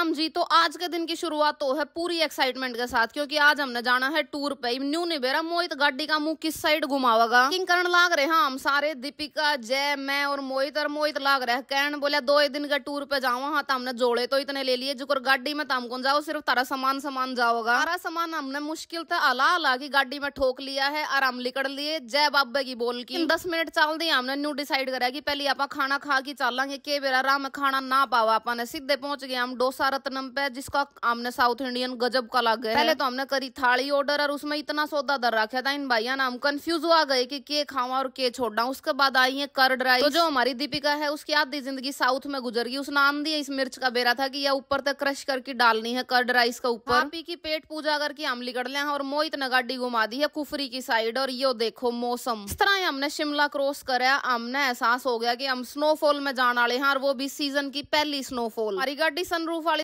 राम जी तो आज के दिन की शुरुआत तो है पूरी एक्साइटमेंट के साथ क्योंकि आज हमने जाना है टूर पे न्यू निबेरा मोहित गाड़ी का मुंह किस साइड घुमावेगा किंग करण लाग रहे हैं हम सारे दीपिका जय मैं और मोहित और मोहित लाग रहे करण बोले दो दिन का टूर पे जाओ हाँ तो हमने जोड़े तो इतने ले लिए जो गाड़ी में तम तो कौन जाओ सिर्फ तारा सामान सामान जाओगा तारा सामान हमने मुश्किल था अला अला की गाड़ी में ठोक लिया है और हम लिकड़ लिए जय बाबे की बोल की दस मिनट चाल दी हमने न्यू डिसाइड करा की पहले आप खाना खा के चल लागे के बेरा राम खाना ना पावा अपने सीधे पहुंच गए हम डोसा रत्नम पे जिसका हमने साउथ इंडियन गजब का लग गया पहले तो हमने करी थाली ऑर्डर और उसमें इतना सौदा दर रखा था इन भाइया ना हम कंफ्यूज हुआ गए कि के खावा और के छोड़ा उसके बाद आई है कर्ड राइस तो जो हमारी दीपिका है उसकी आधी जिंदगी साउथ में गुजर गई उसने आम दिया इस मिर्च का बेरा था की यह ऊपर तक क्रश करके डालनी है कर्ड राइस का ऊपर पी की पेट पूजा करके हम लिकड़ लिया और मोहित ने गाड़ी घुमा दी है कुफरी की साइड और यो देखो मौसम इस तरह हमने शिमला क्रॉस कराया हमने एहसास हो गया की हम स्नोफॉल में जाने वाले हैं और वो भी सीजन की पहली स्नोफॉल हमारी गाड़ी सनरूफ वाली